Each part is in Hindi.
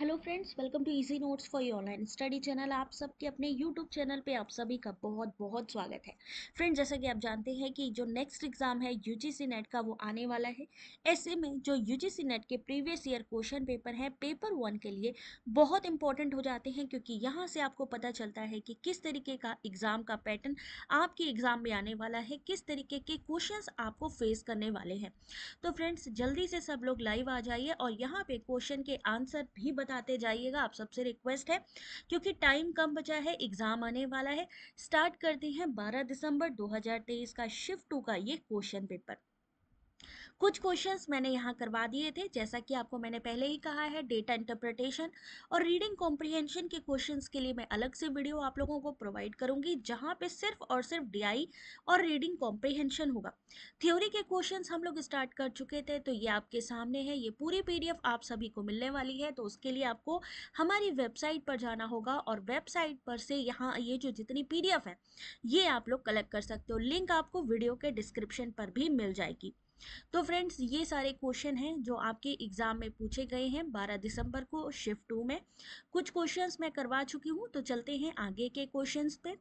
hello friends welcome to easy notes for your online study channel आप सबके अपने यूट्यूब चैनल पे आप सभी का बहुत बहुत स्वागत है फ्रेंड्स जैसा कि आप जानते हैं कि जो नेक्स्ट एग्ज़ाम है यूजीसी नेट का वो आने वाला है ऐसे में जो यूजीसी नेट के प्रीवियस ईयर क्वेश्चन पेपर हैं पेपर वन के लिए बहुत इंपॉर्टेंट हो जाते हैं क्योंकि यहाँ से आपको पता चलता है कि किस तरीके का एग्ज़ाम का पैटर्न आपके एग्ज़ाम में आने वाला है किस तरीके के क्वेश्चन आपको फेस करने वाले हैं तो फ्रेंड्स जल्दी से सब लोग लाइव आ जाइए और यहाँ पर क्वेश्चन के आंसर भी बता आते जाइएगा आप सबसे रिक्वेस्ट है क्योंकि टाइम कम बचा है एग्ज़ाम आने वाला है स्टार्ट करते हैं 12 दिसंबर 2023 का शिफ्ट टू का ये क्वेश्चन पेपर कुछ क्वेश्चंस मैंने यहाँ करवा दिए थे जैसा कि आपको मैंने पहले ही कहा है डेटा इंटरप्रिटेशन और रीडिंग कॉम्प्रिहेंशन के क्वेश्चंस के लिए मैं अलग से वीडियो आप लोगों को प्रोवाइड करूँगी जहाँ पे सिर्फ और सिर्फ डीआई और रीडिंग कॉम्प्रिहेंशन होगा थ्योरी के क्वेश्चंस हम लोग स्टार्ट कर चुके थे तो ये आपके सामने है ये पूरी पी आप सभी को मिलने वाली है तो उसके लिए आपको हमारी वेबसाइट पर जाना होगा और वेबसाइट पर से यहाँ ये जो जितनी पी है ये आप लोग कलेक्ट कर सकते हो लिंक आपको वीडियो के डिस्क्रिप्शन पर भी मिल जाएगी तो फ्रेंड्स ये सारे क्वेश्चन हैं जो आपके एग्ज़ाम में पूछे गए हैं 12 दिसंबर को शिफ्ट टू में कुछ क्वेश्चंस मैं करवा चुकी हूँ तो चलते हैं आगे के क्वेश्चंस पे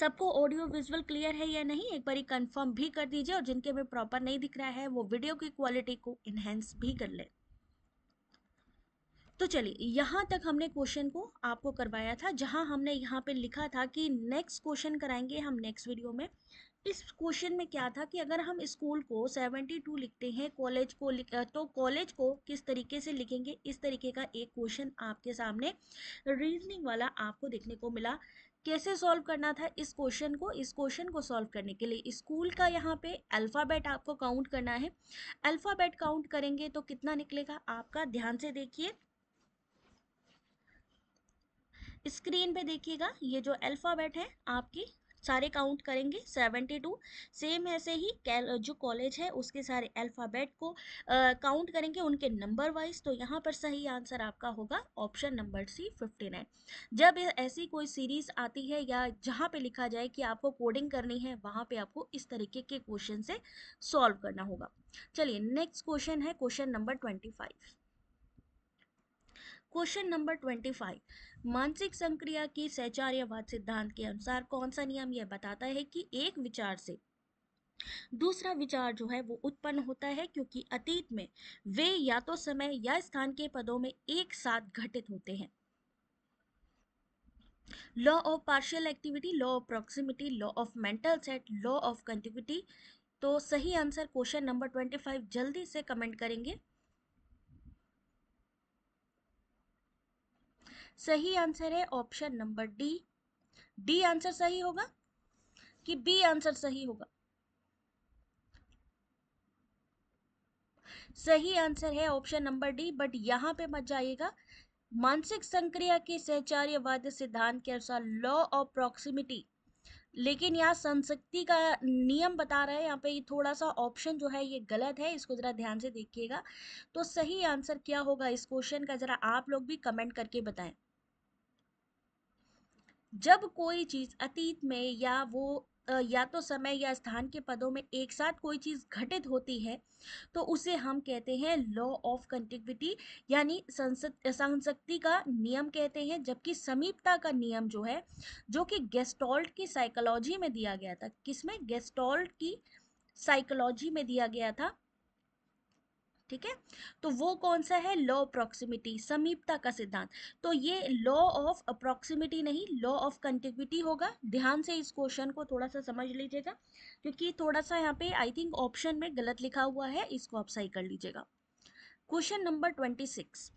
सबको ऑडियो विजुअल क्लियर है या नहीं एक बार कंफर्म भी कर दीजिए और जिनके में प्रॉपर नहीं दिख रहा है वो वीडियो की क्वालिटी को इनहेंस भी कर ले तो चलिए यहाँ तक हमने क्वेश्चन को आपको करवाया था जहाँ हमने यहाँ पे लिखा था कि नेक्स्ट क्वेश्चन कराएंगे हम नेक्स्ट वीडियो में इस क्वेश्चन में क्या था कि अगर हम स्कूल को 72 लिखते हैं कॉलेज को तो कॉलेज को किस तरीके से लिखेंगे इस तरीके का एक क्वेश्चन आपके सामने रीजनिंग वाला आपको देखने को मिला कैसे सॉल्व करना था इस क्वेश्चन को इस क्वेश्चन को सॉल्व करने के लिए स्कूल का यहाँ पे अल्फ़ाबेट आपको काउंट करना है अल्फ़ाबेट काउंट करेंगे तो कितना निकलेगा आपका ध्यान से देखिए स्क्रीन पे देखिएगा ये जो अल्फ़ाबेट है आपकी सारे काउंट करेंगे सेवेंटी टू सेम ऐसे ही जो कॉलेज है उसके सारे अल्फ़ाबेट को काउंट करेंगे उनके नंबर वाइज तो यहाँ पर सही आंसर आपका होगा option number C fifty nine जब ऐसी कोई सीरीज़ आती है या जहाँ पे लिखा जाए कि आपको कोडिंग करनी है वहाँ पे आपको इस तरीके के क्वेश्चन से सॉल्व करना होगा चलिए नेक्स्ट क्वेश्चन है question number twenty five question number twenty five मानसिक संक्रिया की सहचार्यवाद सिद्धांत के अनुसार कौन सा नियम यह बताता है कि एक विचार से दूसरा विचार जो है वो उत्पन्न होता है क्योंकि अतीत में वे या तो समय या स्थान के पदों में एक साथ घटित होते हैं law of partial activity law of proximity law of mental set law of continuity तो सही answer question number twenty five जल्दी से कमेंट करेंगे सही आंसर है option number D D answer सही होगा कि बी आंसर सही होगा सही आंसर है ऑप्शन नंबर डी बट यहां पे मत जाइएगा मानसिक संक्रिया के सहचार्यवाद सिद्धांत के अनुसार लॉ ऑफ प्रॉक्सिमिटी लेकिन यहाँ संसक्ति का नियम बता रहा है यहाँ पे ये थोड़ा सा ऑप्शन जो है ये गलत है इसको ज़रा ध्यान से देखिएगा तो सही आंसर क्या होगा इस क्वेश्चन का ज़रा आप लोग भी कमेंट करके बताएं जब कोई चीज़ अतीत में या वो या तो समय या स्थान के पदों में एक साथ कोई चीज़ घटित होती है तो उसे हम कहते हैं लॉ ऑफ कंटिग्विटी यानी संसद संसक्ति का नियम कहते हैं जबकि समीपता का नियम जो है जो कि गेस्टॉल्ट की साइकोलॉजी में दिया गया था किसमें गेस्टॉल्ट की साइकोलॉजी में दिया गया था ठीक है तो वो कौन सा है लॉ अप्रॉक्सिमिटी समीपता का सिद्धांत तो ये लॉ ऑफ अप्रोक्सीमिटी नहीं लॉ ऑफ कंटिग्विटी होगा ध्यान से इस क्वेश्चन को थोड़ा सा समझ लीजिएगा क्योंकि थोड़ा सा यहाँ पे आई थिंक ऑप्शन में गलत लिखा हुआ है इसको आप सही कर लीजिएगा क्वेश्चन नंबर ट्वेंटी सिक्स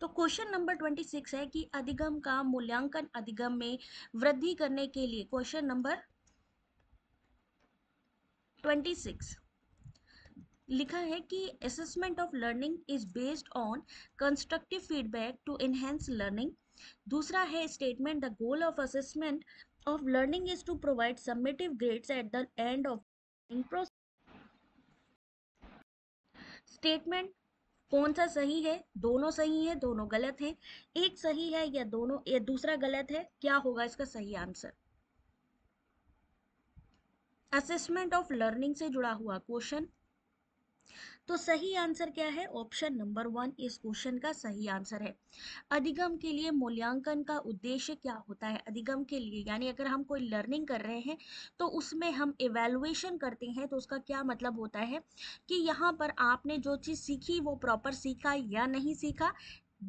तो क्वेश्चन नंबर ट्वेंटी सिक्स है कि अधिगम का मूल्यांकन अधिगम में वृद्धि करने के लिए क्वेश्चन नंबर ट्वेंटी सिक्स लिखा है कि assessment of learning is based on constructive feedback to enhance learning दूसरा है statement the goal of assessment of learning is to provide summative grades at the end of process statement कौन सा सही है दोनों सही है दोनों गलत है एक सही है या दोनों या दूसरा गलत है क्या होगा इसका सही आंसर असेसमेंट ऑफ लर्निंग से जुड़ा हुआ क्वेश्चन तो सही आंसर क्या है ऑप्शन नंबर वन इस क्वेश्चन का सही आंसर है अधिगम के लिए मूल्यांकन का उद्देश्य क्या होता है अधिगम के लिए यानी अगर हम कोई लर्निंग कर रहे हैं तो उसमें हम इवेलुएशन करते हैं तो उसका क्या मतलब होता है कि यहाँ पर आपने जो चीज़ सीखी वो प्रॉपर सीखा या नहीं सीखा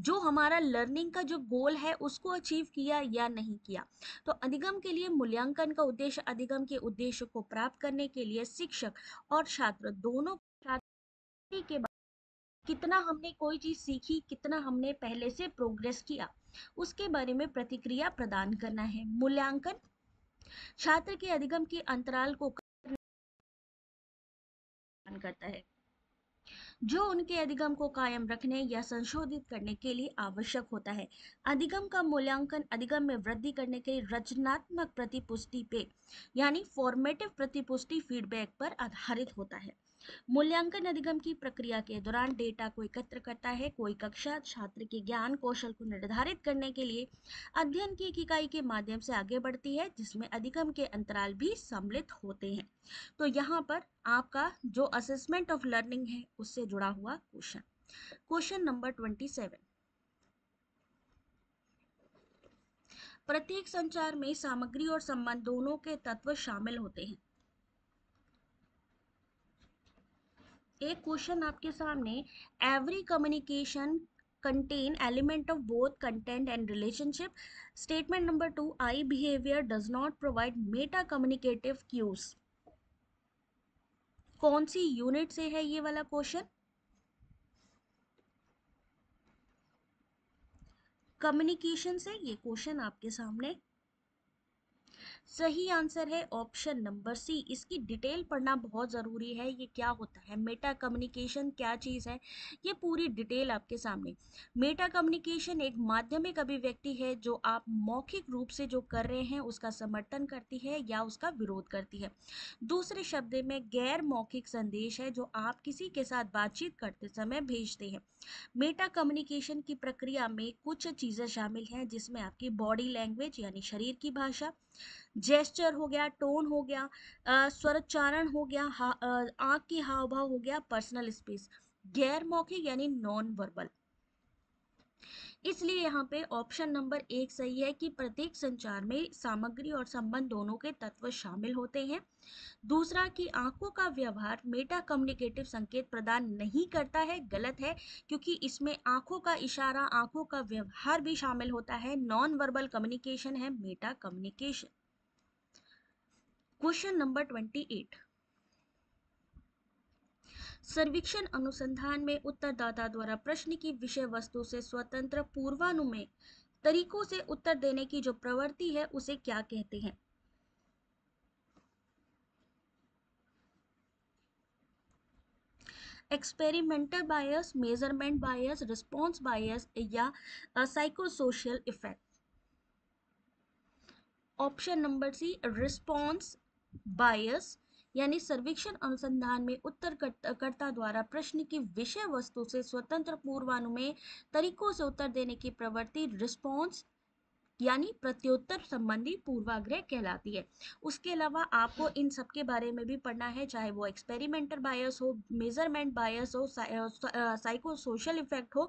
जो हमारा लर्निंग का जो गोल है उसको अचीव किया या नहीं किया तो अधिगम के लिए मूल्यांकन का उद्देश्य अधिगम के उद्देश्य को प्राप्त करने के लिए शिक्षक और छात्र दोनों के कितना हमने कोई चीज सीखी कितना हमने पहले से प्रोग्रेस किया उसके बारे में प्रतिक्रिया प्रदान करना है मूल्यांकन छात्र के अधिगम के अंतराल को करता है जो उनके अधिगम को कायम रखने या संशोधित करने के लिए आवश्यक होता है अधिगम का मूल्यांकन अधिगम में वृद्धि करने के रचनात्मक प्रतिपुष्टि पे यानी फॉर्मेटिव प्रतिपुष्टि फीडबैक पर आधारित होता है मूल्यांकन अधिगम की प्रक्रिया के दौरान डेटा को एकत्र करता है कोई कक्षा छात्र के ज्ञान कौशल को निर्धारित करने के लिए अध्ययन की एक इकाई के माध्यम से आगे बढ़ती है जिसमें अधिगम के अंतराल भी सम्मिलित होते हैं तो यहाँ पर आपका जो असेसमेंट ऑफ लर्निंग है उससे जुड़ा हुआ question question number twenty seven प्रत्येक संचार में सामग्री और संबंध दोनों के तत्व शामिल होते हैं एक क्वेश्चन आपके सामने every communication contain element of both content and relationship statement number two I behaviour does not provide meta communicative cues कौन सी यूनिट से है ये वाला क्वेश्चन कम्युनिकेशन से ये क्वेश्चन आपके सामने सही आंसर है ऑप्शन नंबर सी इसकी डिटेल पढ़ना बहुत ज़रूरी है ये क्या होता है मेटा कम्युनिकेशन क्या चीज़ है ये पूरी डिटेल आपके सामने मेटा कम्युनिकेशन एक माध्यमिक अभिव्यक्ति है जो आप मौखिक रूप से जो कर रहे हैं उसका समर्थन करती है या उसका विरोध करती है दूसरे शब्द में गैर मौखिक संदेश है जो आप किसी के साथ बातचीत करते समय भेजते हैं मेटा कम्युनिकेशन की प्रक्रिया में कुछ चीज़ें शामिल हैं जिसमें आपकी बॉडी लैंग्वेज यानी शरीर की भाषा जेस्चर हो गया टोन हो गया स्वरोच्चारण हो गया आँख की हाव भाव हो गया पर्सनल स्पेस गैर मौखिक यानी नॉन वर्बल इसलिए यहाँ पे ऑप्शन नंबर एक सही है कि प्रत्येक संचार में सामग्री और संबंध दोनों के तत्व शामिल होते हैं दूसरा कि आंखों का व्यवहार मेटा कम्युनिकेटिव संकेत प्रदान नहीं करता है गलत है क्योंकि इसमें आंखों का इशारा आंखों का व्यवहार भी शामिल होता है नॉन वर्बल कम्युनिकेशन है meta communication question number twenty eight सर्वेक्षण अनुसंधान में उत्तरदाता द्वारा प्रश्न की विषय वस्तु से स्वतंत्र पूर्वानुमेय तरीकों से उत्तर देने की जो प्रवृत्ति है उसे क्या कहते हैं experimental bias measurement bias response bias या psychosocial effect option number C response bias यानी सर्वेक्षण अनुसंधान में उत्तरकर्ता द्वारा प्रश्न की विषय वस्तु से स्वतंत्र पूर्वानुमेय तरीकों से उत्तर देने की प्रवृत्ति रिस्पॉन्स यानी प्रत्युत्तर संबंधी पूर्वाग्रह कहलाती है उसके अलावा आपको इन सब के बारे में भी पढ़ना है चाहे वो एक्सपेरिमेंटल बायस हो मेजरमेंट बायस हो साइको सोशल इफेक्ट हो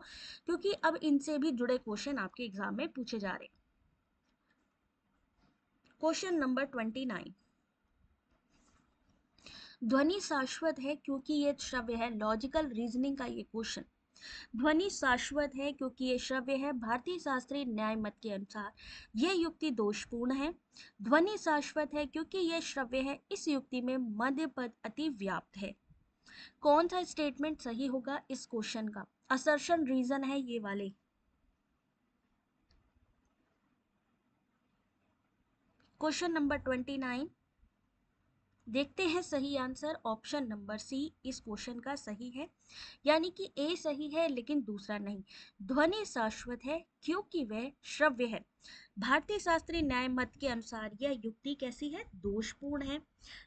क्योंकि अब इनसे भी जुड़े क्वेश्चन आपके एग्जाम में पूछे जा रहे क्वेश्चन नंबर ट्वेंटी नाइन ध्वनि शाश्वत है क्योंकि ये श्रव्य है लॉजिकल रीजनिंग का ये क्वेश्चन ध्वनि शाश्वत है क्योंकि ये श्रव्य है भारतीय शास्त्रीय न्याय मत के अनुसार ये युक्ति दोषपूर्ण है ध्वनि शाश्वत है क्योंकि यह श्रव्य है इस युक्ति में मध्य पद अति व्याप्त है कौन सा स्टेटमेंट सही होगा इस क्वेश्चन का असर्शन रीजन है ये वाले क्वेश्चन नंबर ट्वेंटी नाइन देखते हैं सही आंसर ऑप्शन नंबर सी इस क्वेश्चन का सही है यानी कि ए सही है लेकिन दूसरा नहीं ध्वनि शाश्वत है क्योंकि वह श्रव्य है भारतीय शास्त्रीय न्याय मत के अनुसार यह युक्ति कैसी है दोषपूर्ण है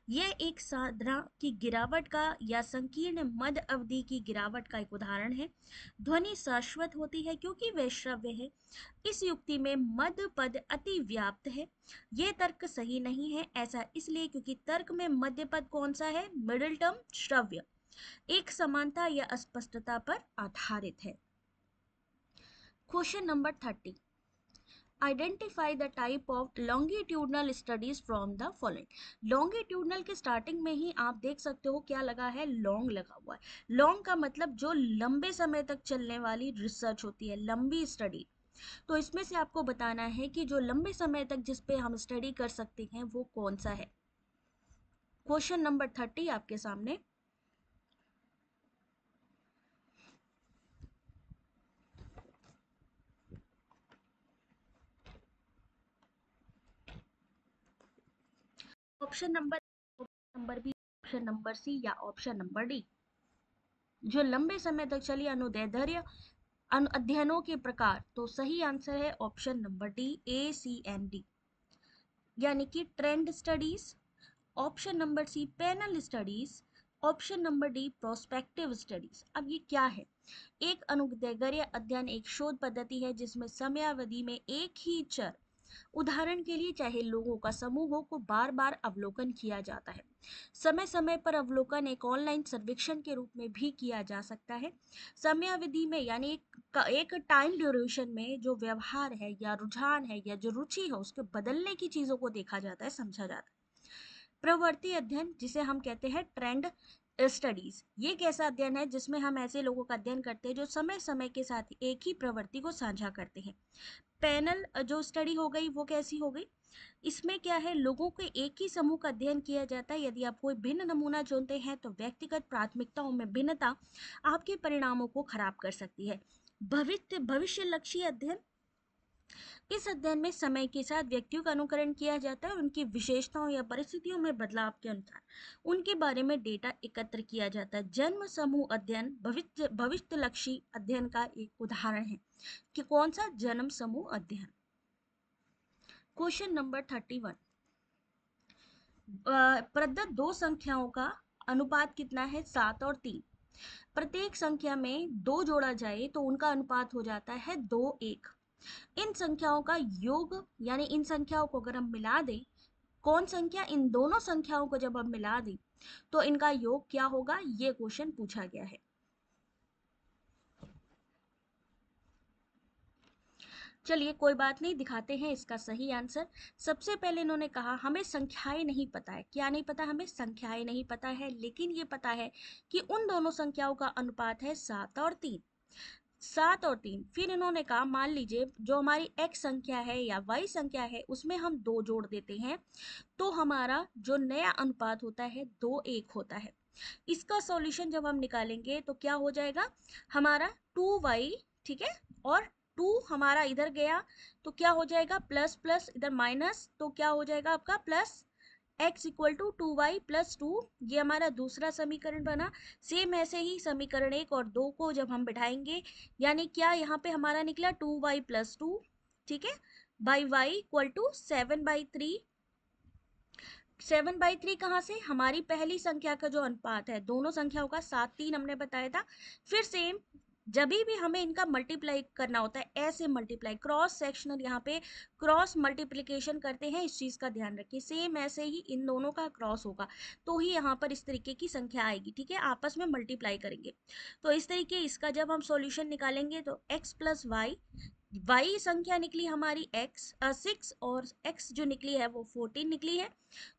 यह एक साधना की गिरावट का या संकीर्ण मध अवधि की गिरावट का एक उदाहरण है ध्वनि शाश्वत होती है क्योंकि वह श्रव्य है इस युक्ति में मद पद अति व्याप्त है यह तर्क सही नहीं है ऐसा इसलिए क्योंकि तर्क में मध्य पद कौन सा है मिडिल टर्म श्रव्य एक समानता या अस्पष्टता पर आधारित है question number thirty identify the type of longitudinal studies from the following longitudinal के starting में ही आप देख सकते हो क्या लगा है long लगा हुआ है long का मतलब जो लंबे समय तक चलने वाली रिसर्च होती है लंबी स्टडी तो इसमें से आपको बताना है कि जो लंबे समय तक जिस पे हम स्टडी कर सकते हैं वो कौन सा है क्वेश्चन नंबर थर्टी आपके सामने option number number B option number C या ऑप्शन नंबर डी जो लंबे समय तक चली अनुदैर्घ्य अध्ययनों के प्रकार तो सही आंसर है option number D A C N D यानी कि trend studies option number C panel studies option number D prospective studies अब ये क्या है एक अनुदैर्घ्य अध्ययन एक शोध पद्धति है जिसमें समयावधि में एक ही चर उदाहरण के लिए चाहे लोगों का समूहों को बार बार अवलोकन किया जाता है समय समय पर अवलोकन एक ऑनलाइन सर्वेक्षण के रूप में भी किया जा सकता है समय अवधि में यानी एक, एक टाइम ड्यूरेशन में जो व्यवहार है या रुझान है या जो रुचि है उसके बदलने की चीज़ों को देखा जाता है समझा जाता है प्रवृत्ति अध्ययन जिसे हम कहते हैं ट्रेंड स्टडीज uh, ये कैसा अध्ययन है जिसमें हम ऐसे लोगों का अध्ययन करते हैं जो समय समय के साथ एक ही प्रवृत्ति को साझा करते हैं पैनल uh, जो स्टडी हो गई वो कैसी हो गई इसमें क्या है लोगों के एक ही समूह का अध्ययन किया जाता है यदि आप कोई भिन्न नमूना चुनते हैं तो व्यक्तिगत प्राथमिकताओं में भिन्नता आपके परिणामों को खराब कर सकती है भविष्य भविष्य लक्ष्य अध्ययन इस अध्ययन में समय के साथ व्यक्तियों का अनुकरण किया जाता है और उनकी विशेषताओं या परिस्थितियों में बदलाव के अनुसार उनके बारे में डेटा एकत्र किया जाता है जन्म समूह अध्ययन भविष्य भविष्य लक्ष्य अध्ययन का एक उदाहरण है कि कौन सा जन्म समूह अध्ययन क्वेश्चन नंबर थर्टी वन प्रदत्त दो संख्याओं का अनुपात कितना है सात और तीन प्रत्येक संख्या में दो जोड़ा जाए तो उनका अनुपात हो जाता है दो एक इन संख्याओं का योग यानी इन संख्याओं को अगर हम मिला दें कौन संख्या इन दोनों संख्याओं को जब हम मिला दें तो इनका योग क्या होगा ये क्वेश्चन पूछा गया है चलिए कोई बात नहीं दिखाते हैं इसका सही आंसर सबसे पहले इन्होंने कहा हमें संख्याएं नहीं पता है क्या नहीं पता हमें संख्याएं नहीं पता है लेकिन ये पता है कि उन दोनों संख्याओं का अनुपात है सात और तीन सात और तीन फिर इन्होंने कहा मान लीजिए जो हमारी एक्स संख्या है या वाई संख्या है उसमें हम दो जोड़ देते हैं तो हमारा जो नया अनुपात होता है दो एक होता है इसका सॉल्यूशन जब हम निकालेंगे तो क्या हो जाएगा हमारा टू वाई ठीक है और टू हमारा इधर गया तो क्या हो जाएगा प्लस प्लस इधर माइनस तो क्या हो जाएगा आपका plus X equal to two Y plus two ये हमारा दूसरा समीकरण बना सेम ऐसे ही समीकरण एक और दो को जब हम बिठाएंगे यानी क्या यहाँ पे हमारा निकला टू वाई प्लस टू ठीक है by Y equal to seven by three seven by three कहाँ से हमारी पहली संख्या का जो अनुपात है दोनों संख्याओं का सात तीन हमने बताया था फिर सेम जब भी हमें इनका मल्टीप्लाई करना होता है ऐसे मल्टीप्लाई क्रॉस सेक्शनल यहाँ पे क्रॉस मल्टीप्लीकेशन करते हैं इस चीज़ का ध्यान रखिए सेम ऐसे ही इन दोनों का क्रॉस होगा तो ही यहाँ पर इस तरीके की संख्या आएगी ठीक है आपस में मल्टीप्लाई करेंगे तो इस तरीके इसका जब हम सॉल्यूशन निकालेंगे तो x प्लस वाई वाई संख्या निकली हमारी एक्स सिक्स और एक्स जो निकली है वो फोर्टीन निकली है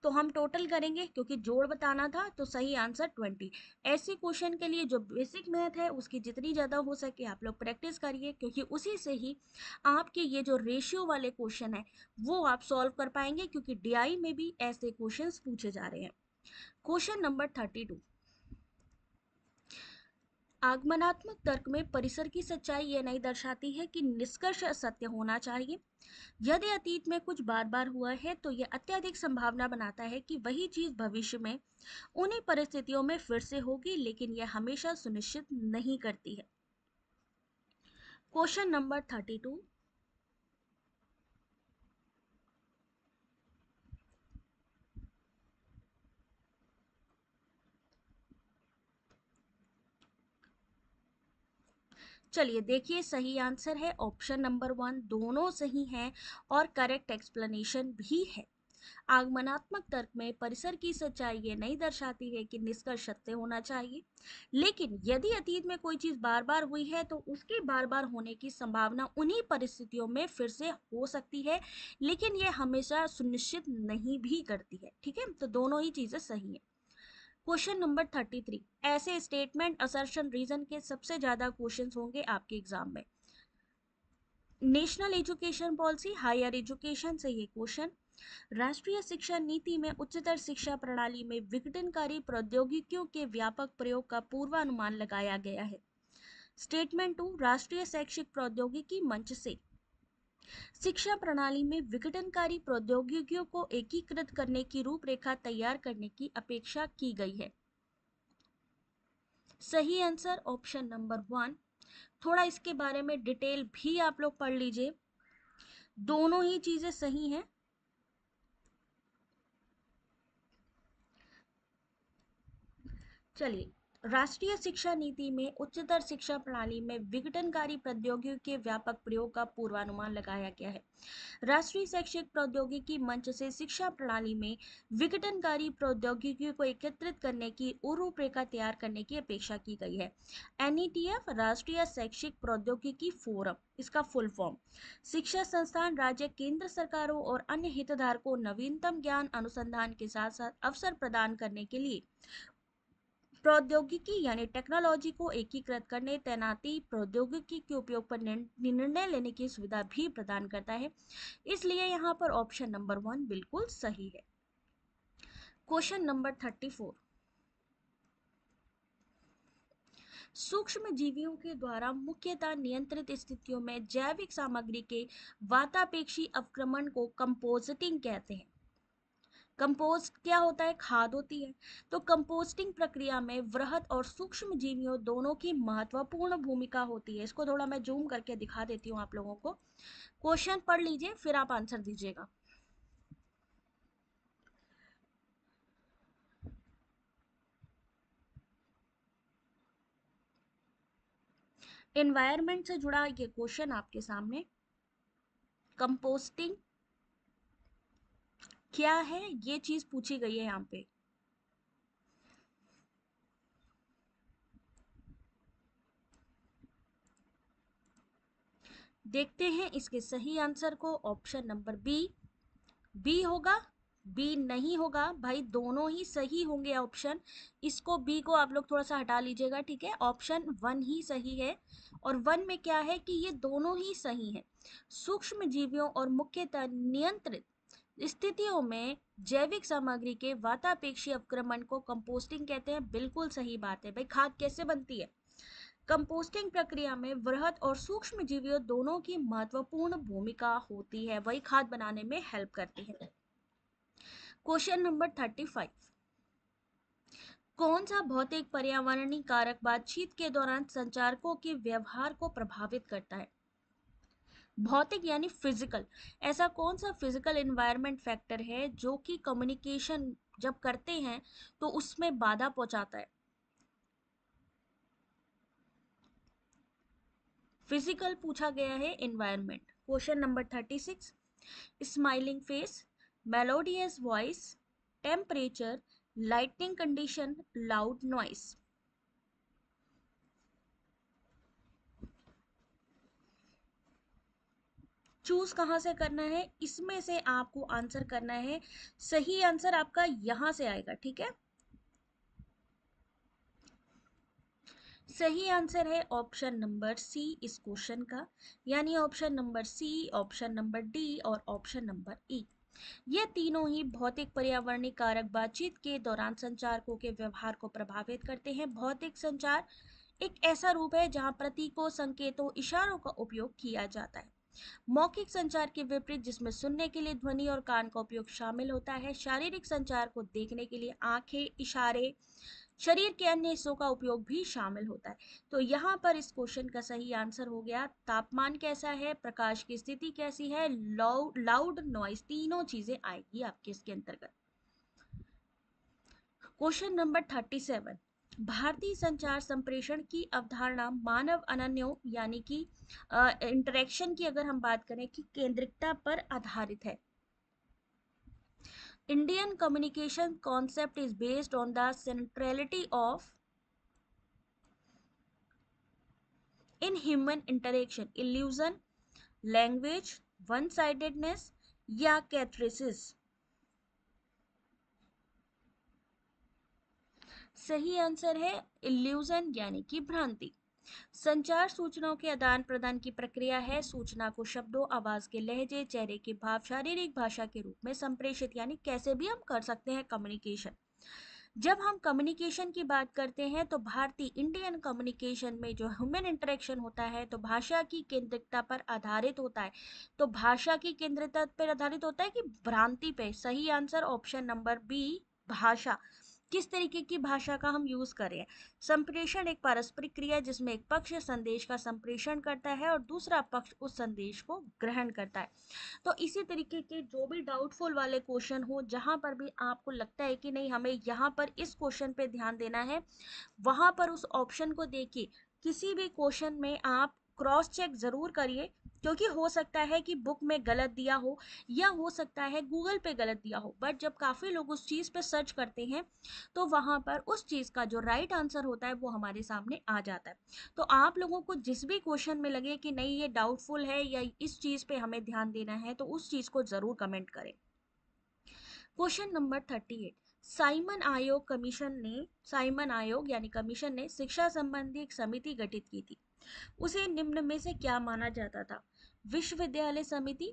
तो हम टोटल करेंगे क्योंकि जोड़ बताना था तो सही आंसर ट्वेंटी ऐसे क्वेश्चन के लिए जो बेसिक मैथ है उसकी जितनी ज़्यादा हो सके आप लोग प्रैक्टिस करिए क्योंकि उसी से ही आपके ये जो रेशियो वाले क्वेश्चन हैं वो आप सॉल्व कर पाएंगे क्योंकि डी में भी ऐसे क्वेश्चन पूछे जा रहे हैं क्वेश्चन नंबर थर्टी टू आगमनात्मक तर्क में परिसर की सच्चाई ये नहीं दर्शाती है कि निष्कर्ष सत्य होना चाहिए यदि अतीत में कुछ बार बार हुआ है तो यह अत्यधिक संभावना बनाता है कि वही चीज़ भविष्य में उन्हीं परिस्थितियों में फिर से होगी लेकिन यह हमेशा सुनिश्चित नहीं करती है क्वेश्चन नंबर थर्टी टू चलिए देखिए सही आंसर है ऑप्शन नंबर वन दोनों सही हैं और करेक्ट एक्सप्लेनेशन भी है आगमनात्मक तर्क में परिसर की सच्चाई ये नहीं दर्शाती है कि निष्कर्ष सत्य होना चाहिए लेकिन यदि अतीत में कोई चीज़ बार बार हुई है तो उसके बार बार होने की संभावना उन्हीं परिस्थितियों में फिर से हो सकती है लेकिन ये हमेशा सुनिश्चित नहीं भी करती है ठीक है तो दोनों ही चीज़ें सही हैं क्वेश्चन नंबर थर्टी थ्री ऐसे स्टेटमेंट असर्शन रीजन के सबसे ज़्यादा क्वेश्चन होंगे आपके एग्जाम में national education policy higher education से ये क्वेश्चन राष्ट्रीय शिक्षा नीति में उच्चतर शिक्षा प्रणाली में विघटनकारी प्रौद्योगिकियों के व्यापक प्रयोग का पूर्वानुमान लगाया गया है स्टेटमेंट टू राष्ट्रीय शैक्षिक प्रौद्योगिकी मंच से शिक्षा प्रणाली में विघटनकारी प्रौद्योगिकियों को एकीकृत करने की रूपरेखा तैयार करने की अपेक्षा की गई है सही आंसर ऑप्शन नंबर वन थोड़ा इसके बारे में डिटेल भी आप लोग पढ़ लीजिए दोनों ही चीजें सही हैं चलिए राष्ट्रीय शिक्षा नीति में उच्चतर शिक्षा प्रणाली में विघटनकारी प्रौद्योगिकी के व्यापक प्रयोग का पूर्वानुमान लगाया गया है राष्ट्रीय शैक्षिक प्रौद्योगिकी मंच से शिक्षा प्रणाली में विघटनकारी प्रौद्योगिकी को एकत्रित करने की रूपरेखा तैयार करने की अपेक्षा की गई है एन राष्ट्रीय शैक्षिक प्रौद्योगिकी फोरम इसका फुल फॉर्म शिक्षा संस्थान राज्य केंद्र सरकारों और अन्य हितधारकों नवीनतम ज्ञान अनुसंधान के साथ साथ अवसर प्रदान करने के लिए प्रौद्योगिकी यानी टेक्नोलॉजी को एकीकृत करने तैनाती प्रौद्योगिकी के उपयोग पर निर्णय लेने की सुविधा भी प्रदान करता है इसलिए यहाँ पर ऑप्शन नंबर वन बिल्कुल सही है क्वेश्चन नंबर थर्टी फोर सूक्ष्म जीवियों के द्वारा मुख्यतः नियंत्रित स्थितियों में जैविक सामग्री के वातापेक्षी अवक्रमण को कंपोजिटिंग कहते हैं कंपोस्ट क्या होता है खाद होती है तो कंपोस्टिंग प्रक्रिया में वृहद और सूक्ष्म जीवियों दोनों की महत्वपूर्ण भूमिका होती है इसको थोड़ा मैं जूम करके दिखा देती हूँ आप लोगों को क्वेश्चन पढ़ लीजिए फिर आप आंसर दीजिएगा एनवायरमेंट से जुड़ा ये क्वेश्चन आपके सामने कंपोस्टिंग क्या है ये चीज पूछी गई है यहाँ पे देखते हैं इसके सही आंसर को ऑप्शन नंबर बी बी होगा बी नहीं होगा भाई दोनों ही सही होंगे ऑप्शन इसको बी को आप लोग थोड़ा सा हटा लीजिएगा ठीक है ऑप्शन वन ही सही है और वन में क्या है कि ये दोनों ही सही है सूक्ष्म जीवियों और मुख्यतः नियंत्रित स्थितियों में जैविक सामग्री के वातापेक्षी अवक्रमण को कंपोस्टिंग कहते हैं बिल्कुल सही बात है भाई खाद कैसे बनती है कंपोस्टिंग प्रक्रिया में वृहत और सूक्ष्म जीवियों दोनों की महत्वपूर्ण भूमिका होती है वही खाद बनाने में हेल्प करती है क्वेश्चन नंबर थर्टी फाइव कौन सा भौतिक पर्यावरणीय कारक बातचीत के दौरान संचारकों के व्यवहार को प्रभावित करता है भौतिक यानी फिजिकल ऐसा कौन सा फिजिकल इन्वायरमेंट फैक्टर है जो कि कम्युनिकेशन जब करते हैं तो उसमें बाधा पहुंचाता है फिजिकल पूछा गया है environment question number thirty six smiling face melodious voice temperature lightning condition loud noise choose कहाँ से करना है इसमें से आपको आंसर करना है सही आंसर आपका यहां से आएगा ठीक है सही आंसर है ऑप्शन नंबर सी इस क्वेश्चन का यानी option number C option number D और ऑप्शन नंबर ई ये तीनों ही भौतिक पर्यावरणीय कारक बातचीत के दौरान संचारकों के व्यवहार को प्रभावित करते हैं भौतिक संचार एक ऐसा रूप है जहां प्रतीकों संकेतों इशारों का उपयोग किया जाता है मौखिक संचार के विपरीत जिसमें सुनने के लिए ध्वनि और कान का उपयोग शामिल होता है शारीरिक संचार को देखने के लिए आंखें इशारे शरीर के अन्य हिस्सों का उपयोग भी शामिल होता है तो यहाँ पर इस क्वेश्चन का सही आंसर हो गया तापमान कैसा है प्रकाश की स्थिति कैसी है लाउड नॉइस तीनों चीजें आएगी आपके इसके अंतर्गत क्वेश्चन नंबर थर्टी सेवन भारतीय संचार संप्रेषण की अवधारणा मानव अनन्यों यानी कि इंटरेक्शन की अगर हम बात करें कि केंद्रिकता पर आधारित है Indian communication concept is based on the centrality of in human interaction illusion language one sidedness या कैथरेसिस सही आंसर है इल्यूजन यानी कि भ्रांति संचार सूचनाओं के आदान प्रदान की प्रक्रिया है सूचना को शब्दों आवाज के लहजे चेहरे के भाव शारीरिक भाषा के रूप में संप्रेषित यानी कैसे भी हम कर सकते हैं कम्युनिकेशन जब हम कम्युनिकेशन की बात करते हैं तो भारतीय इंडियन कम्युनिकेशन में जो ह्यूमन इंटरेक्शन होता है तो भाषा की केंद्रता पर आधारित होता है तो भाषा की केंद्रता पर आधारित होता है कि भ्रांति पे सही आंसर ऑप्शन नंबर बी भाषा किस तरीके की भाषा का हम यूज़ करें संप्रेषण एक पारस्परिक क्रिया है जिसमें एक पक्ष संदेश का संप्रेषण करता है और दूसरा पक्ष उस संदेश को ग्रहण करता है तो इसी तरीके के जो भी डाउटफुल वाले क्वेश्चन हो जहाँ पर भी आपको लगता है कि नहीं हमें यहाँ पर इस क्वेश्चन पे ध्यान देना है वहाँ पर उस ऑप्शन को देखिए किसी भी क्वेश्चन में आप क्रॉस चेक ज़रूर करिए क्योंकि हो सकता है कि बुक में गलत दिया हो या हो सकता है गूगल पे गलत दिया हो बट जब काफ़ी लोग उस चीज़ पे सर्च करते हैं तो वहाँ पर उस चीज़ का जो राइट आंसर होता है वो हमारे सामने आ जाता है तो आप लोगों को जिस भी क्वेश्चन में लगे कि नहीं ये डाउटफुल है या इस चीज़ पर हमें ध्यान देना है तो उस चीज़ को ज़रूर कमेंट करें question number thirty eight Simon आयोग कमीशन ने साइमन आयोग यानी कमीशन ने शिक्षा संबंधी एक समिति गठित की थी उसे निम्न में से क्या माना जाता था विश्वविद्यालय समिति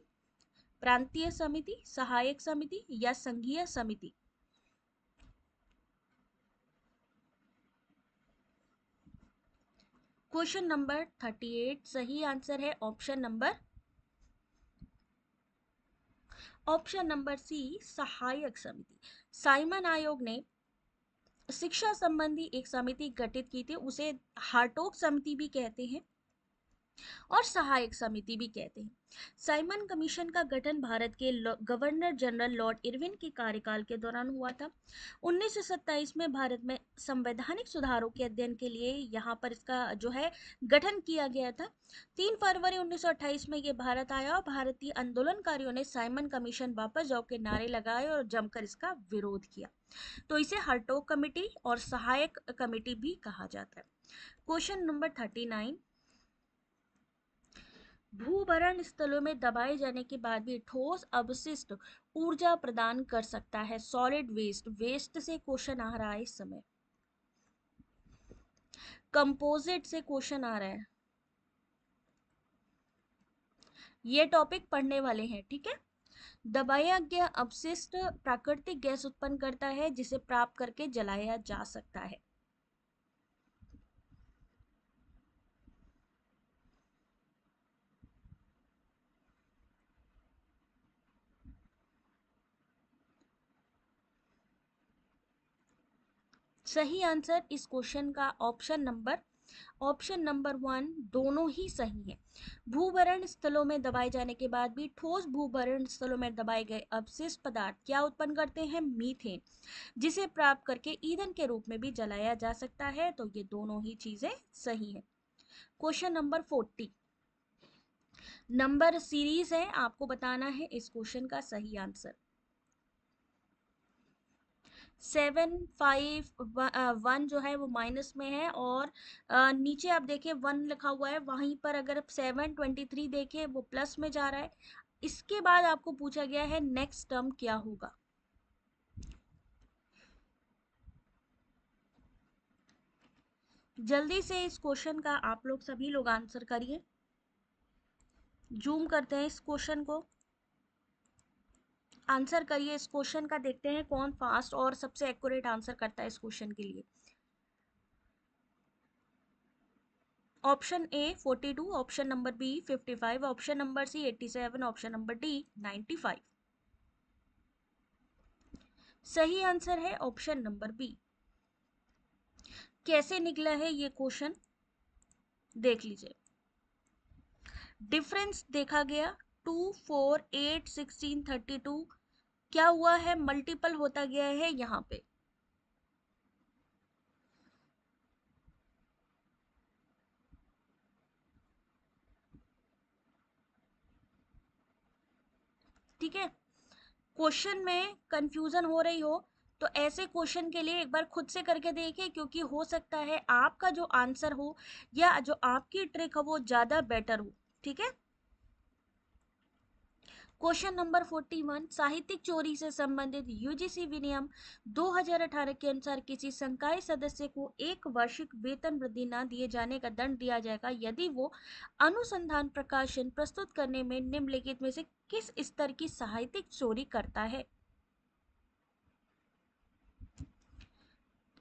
प्रांतीय समिति सहायक समिति या संघीय समिति क्वेश्चन नंबर थर्टी एट सही आंसर है option number option number C सहायक समिति साइमन आयोग ने शिक्षा संबंधी एक समिति गठित की थी उसे हार्टोक समिति भी कहते हैं और सहायक समिति भी कहते हैं साइमन कमीशन का गठन भारत के गवर्नर जनरल लॉर्ड इरविन के कार्यकाल के दौरान हुआ था 1927 में भारत में संवैधानिक सुधारों के अध्ययन के लिए यहाँ पर इसका जो है गठन किया गया था 3 फरवरी 1928 में ये भारत आया और भारतीय आंदोलनकारियों ने साइमन कमीशन वापस जाओ के नारे लगाए और जमकर इसका विरोध किया तो इसे हर्टो कमिटी और सहायक कमेटी भी कहा जाता है क्वेश्चन नंबर थर्टी नाइन भूभरण स्थलों में दबाए जाने के बाद भी ठोस अवशिष्ट ऊर्जा प्रदान कर सकता है सॉलिड वेस्ट वेस्ट से क्वेश्चन आ रहा है इस समय कंपोजिट से क्वेश्चन आ रहा है ये टॉपिक पढ़ने वाले हैं ठीक है दबाया गया अवशिष्ट प्राकृतिक गैस उत्पन्न करता है जिसे प्राप्त करके जलाया जा सकता है सही आंसर इस क्वेश्चन का option number option number one दोनों ही सही हैं भूभरण स्थलों में दबाए जाने के बाद भी ठोस भूभरण स्थलों में दबाए गए अवशिष्ट पदार्थ क्या उत्पन्न करते हैं मीथेन जिसे प्राप्त करके ईंधन के रूप में भी जलाया जा सकता है तो ये दोनों ही चीज़ें सही हैं question number forty number series है आपको बताना है इस क्वेश्चन का सही आंसर सेवन फाइव वन जो है वो माइनस में है और आ, नीचे आप देखें वन लिखा हुआ है वहीं पर अगर आप सेवन ट्वेंटी थ्री देखें वो प्लस में जा रहा है इसके बाद आपको पूछा गया है नेक्स्ट टर्म क्या होगा जल्दी से इस क्वेश्चन का आप लोग सभी लोग आंसर करिए जूम करते हैं इस क्वेश्चन को आंसर करिए इस क्वेश्चन का देखते हैं कौन फास्ट और सबसे एक्यूरेट आंसर करता है इस क्वेश्चन के लिए option A 42 option number B 55 option number C 87 option number D 95 सही आंसर है ऑप्शन नंबर बी कैसे निकला है ये क्वेश्चन देख लीजिए डिफरेंस देखा गया two four eight sixteen thirty two क्या हुआ है मल्टीपल होता गया है यहाँ पे ठीक है क्वेश्चन में कंफ्यूजन हो रही हो तो ऐसे क्वेश्चन के लिए एक बार खुद से करके देखें क्योंकि हो सकता है आपका जो आंसर हो या जो आपकी ट्रिक हो वो ज़्यादा बेटर हो ठीक है क्वेश्चन नंबर 41 साहित्यिक चोरी से संबंधित यूजीसी विनियम 2018 के अनुसार किसी संकाय सदस्य को एक वार्षिक वेतन वृद्धि न दिए जाने का दंड दिया जाएगा यदि वो अनुसंधान प्रकाशन प्रस्तुत करने में निम्नलिखित में से किस स्तर की साहित्यिक चोरी करता है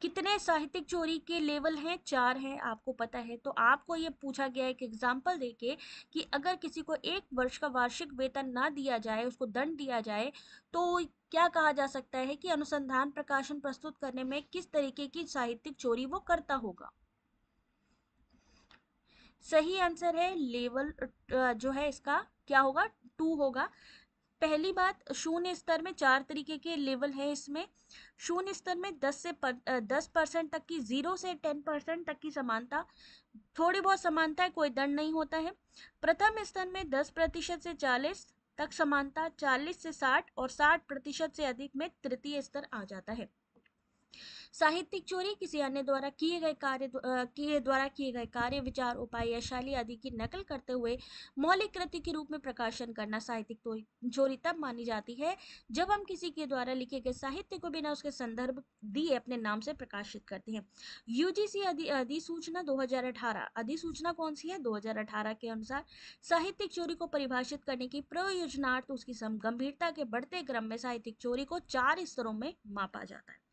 कितने साहित्यिक चोरी के लेवल हैं चार हैं आपको पता है तो आपको ये पूछा गया एक एग्जाम्पल देके कि अगर किसी को एक वर्ष का वार्षिक वेतन ना दिया जाए उसको दंड दिया जाए तो क्या कहा जा सकता है कि अनुसंधान प्रकाशन प्रस्तुत करने में किस तरीके की साहित्यिक चोरी वो करता होगा सही आंसर है लेवल जो है इसका क्या होगा टू होगा पहली बात शून्य स्तर में चार तरीके के लेवल है इसमें शून्य स्तर में दस से पर, दस परसेंट तक की जीरो से टेन परसेंट तक की समानता थोड़ी बहुत समानता है कोई दंड नहीं होता है प्रथम स्तर में दस प्रतिशत से चालीस तक समानता चालीस से साठ और साठ प्रतिशत से अधिक में तृतीय स्तर आ जाता है साहित्यिक चोरी किसी अन्य द्वारा किए गए कार्य किए द्वारा किए गए कार्य विचार उपाय या शैली आदि की नकल करते हुए मौलिक कृति के रूप में प्रकाशन करना साहित्यिक तो-, चोरी तब मानी जाती है जब हम किसी के द्वारा लिखे गए साहित्य को बिना उसके संदर्भ दिए अपने नाम से प्रकाशित करते हैं यूजीसी अधिसूचना दो अधिसूचना कौन सी है दो के अनुसार साहित्यिक चोरी को परिभाषित करने की प्रयोजनार्थ उसकी गंभीरता के बढ़ते क्रम में साहित्यिक चोरी को चार स्तरों में मापा जाता है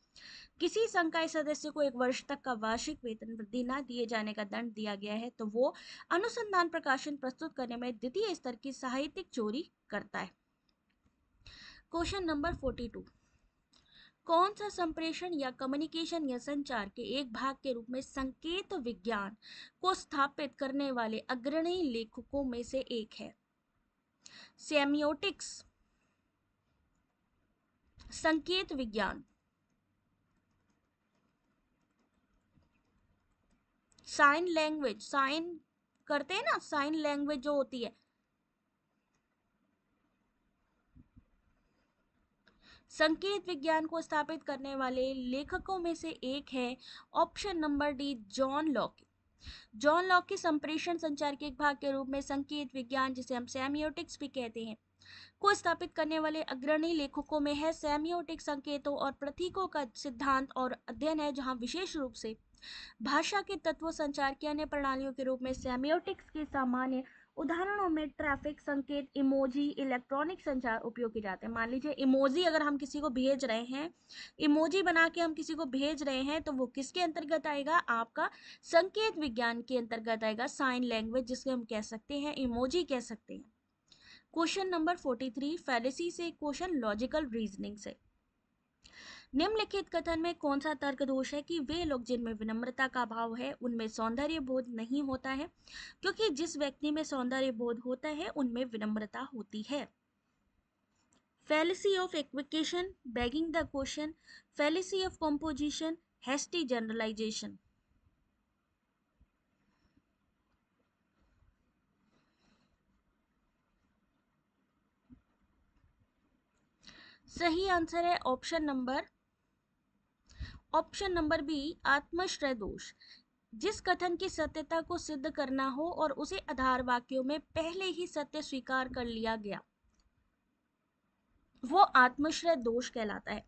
किसी संकाय सदस्य को एक वर्ष तक का वार्षिक वेतन वृद्धि न दिए जाने का दंड दिया गया है तो वो अनुसंधान प्रकाशन प्रस्तुत करने में द्वितीय स्तर की साहित्यिक चोरी करता है क्वेश्चन नंबर फोर्टी टू कौन सा संप्रेषण या कम्युनिकेशन या संचार के एक भाग के रूप में संकेत विज्ञान को स्थापित करने वाले अग्रणी लेखकों में से एक है सेमियोटिक्स संकेत विज्ञान साइन लैंग्वेज साइन करते हैं ना साइन लैंग्वेज जो होती है संकेत विज्ञान को स्थापित करने वाले लेखकों में से एक है option number D John Locke John Locke के संप्रेषण संचार के एक भाग के रूप में संकेत विज्ञान जिसे हम सेमियोटिक्स भी कहते हैं को स्थापित करने वाले अग्रणी लेखकों में है सेमियोटिक संकेतों और प्रतीकों का सिद्धांत और अध्ययन है जहां विशेष रूप से भाषा के तत्व संचार की अन्य प्रणालियों के रूप में सेमियोटिक्स के सामान्य उदाहरणों में ट्रैफिक संकेत इमोजी इलेक्ट्रॉनिक संचार उपयोग किए जाते हैं मान लीजिए इमोजी अगर हम किसी को भेज रहे हैं इमोजी बना के हम किसी को भेज रहे हैं तो वो किसके अंतर्गत आएगा आपका संकेत विज्ञान के अंतर्गत आएगा साइन लैंग्वेज जिसको हम कह सकते हैं इमोजी कह सकते हैं question number forty three fallacy से क्वेश्चन लॉजिकल रीजनिंग से निम्नलिखित कथन में कौन सा तर्क दोष है कि वे लोग जिनमें विनम्रता का भाव है उनमें सौंदर्य बोध नहीं होता है क्योंकि जिस व्यक्ति में सौंदर्य बोध होता है उनमें विनम्रता होती है fallacy of equivocation begging the question fallacy of composition hasty generalisation सही आंसर है option number option number B आत्मश्रय दोष जिस कथन की सत्यता को सिद्ध करना हो और उसे आधार वाक्यों में पहले ही सत्य स्वीकार कर लिया गया वो आत्मश्रय दोष कहलाता है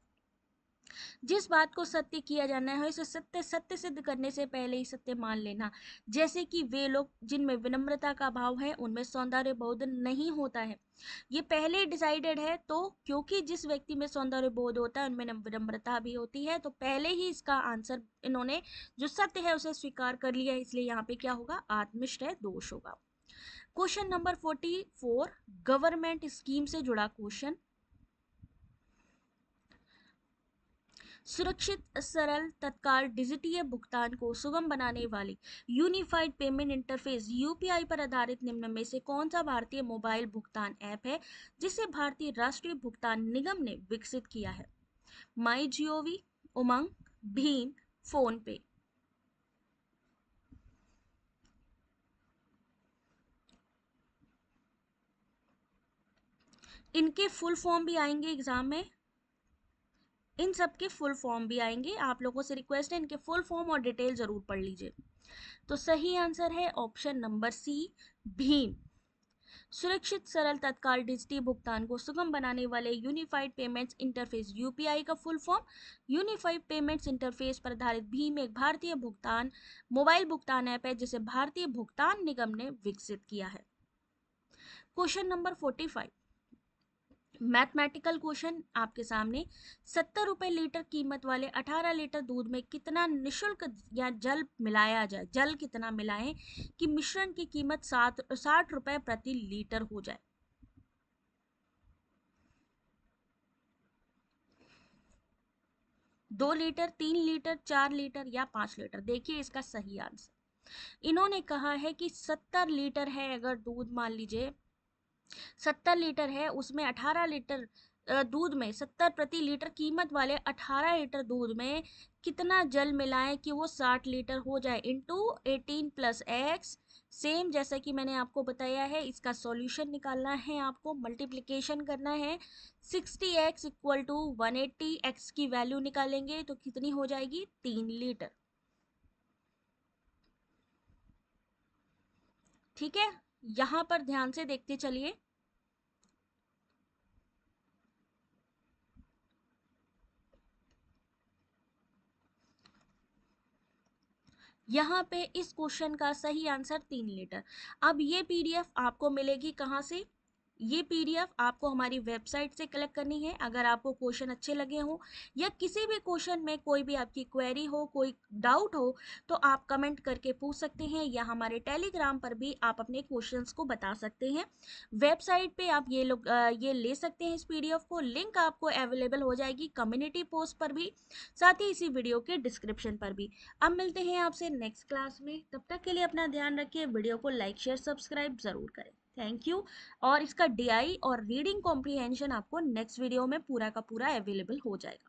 जिस बात को सत्य किया जाना है उसे सत्य सत्य सिद्ध करने से पहले ही सत्य मान लेना जैसे कि वे लोग जिनमें विनम्रता का भाव है उनमें सौंदर्य बोध नहीं होता है ये पहले डिसाइडेड है तो क्योंकि जिस व्यक्ति में सौंदर्य बोध होता है उनमें विनम्रता भी होती है तो पहले ही इसका आंसर इन्होंने जो सत्य है उसे स्वीकार कर लिया इसलिए यहाँ पे क्या होगा आत्मिश्रय दोष होगा question number forty four government scheme से जुड़ा क्वेश्चन सुरक्षित सरल तत्काल डिजिटीय भुगतान को सुगम बनाने वाली यूनिफाइड पेमेंट इंटरफेस यूपीआई पर आधारित निम्न में से कौन सा भारतीय मोबाइल भुगतान ऐप है जिसे भारतीय राष्ट्रीय भुगतान निगम ने विकसित किया है माई जीओवी उमंग भीम फोन पे इनके फुल फॉर्म भी आएंगे एग्जाम में इन सब के फुल फॉर्म भी आएंगे आप लोगों से रिक्वेस्ट है इनके फुल फॉर्म और डिटेल ज़रूर पढ़ लीजिए तो सही आंसर है ऑप्शन नंबर सी भीम सुरक्षित सरल तत्काल डिजिटल भुगतान को सुगम बनाने वाले यूनिफाइड पेमेंट्स इंटरफेस यूपीआई का full form unified payments interface पर आधारित भीम एक भारतीय भुगतान मोबाइल भुगतान ऐप है जिसे भारतीय भुगतान निगम ने विकसित किया है question number forty five mathematical question आपके सामने सत्तर रुपये लीटर कीमत वाले अठारह लीटर दूध में कितना निशुल्क या जल मिलाया जाए जल कितना मिलाएं कि मिश्रण की कीमत सात साठ रुपये प्रति लीटर हो जाए दो लीटर तीन लीटर चार लीटर या पांच लीटर देखिए इसका सही आंसर इन्होंने कहा है कि सत्तर लीटर है अगर दूध मान लीजिए सत्तर लीटर है उसमें अठारह लीटर दूध में सत्तर प्रति लीटर कीमत वाले अठारह लीटर दूध में कितना जल मिलाएं कि वो साठ लीटर हो जाए into eighteen plus X same जैसा कि मैंने आपको बताया है इसका सॉल्यूशन निकालना है आपको मल्टीप्लिकेशन करना है sixty X equal to one eighty X की वैल्यू निकालेंगे तो कितनी हो जाएगी तीन लीटर ठीक है यहां पर ध्यान से देखते चलिए यहाँ पे इस क्वेश्चन का सही आंसर तीन लीटर अब ये पीडीएफ आपको मिलेगी कहाँ से ये पीडीएफ आपको हमारी वेबसाइट से कलेक्ट करनी है अगर आपको क्वेश्चन अच्छे लगे हों या किसी भी क्वेश्चन में कोई भी आपकी क्वेरी हो कोई डाउट हो तो आप कमेंट करके पूछ सकते हैं या हमारे टेलीग्राम पर भी आप अपने क्वेश्चन को बता सकते हैं वेबसाइट पे आप ये लोग ये ले सकते हैं इस पी को लिंक आपको अवेलेबल हो जाएगी कम्युनिटी पोस्ट पर भी साथ ही इसी वीडियो के डिस्क्रिप्शन पर भी अब मिलते हैं आपसे नेक्स्ट क्लास में तब तक के लिए अपना ध्यान रखिए वीडियो को लाइक शेयर सब्सक्राइब ज़रूर करें थैंक यू और इसका डी और रीडिंग कॉम्प्रीहेंशन आपको नेक्स्ट वीडियो में पूरा का पूरा अवेलेबल हो जाएगा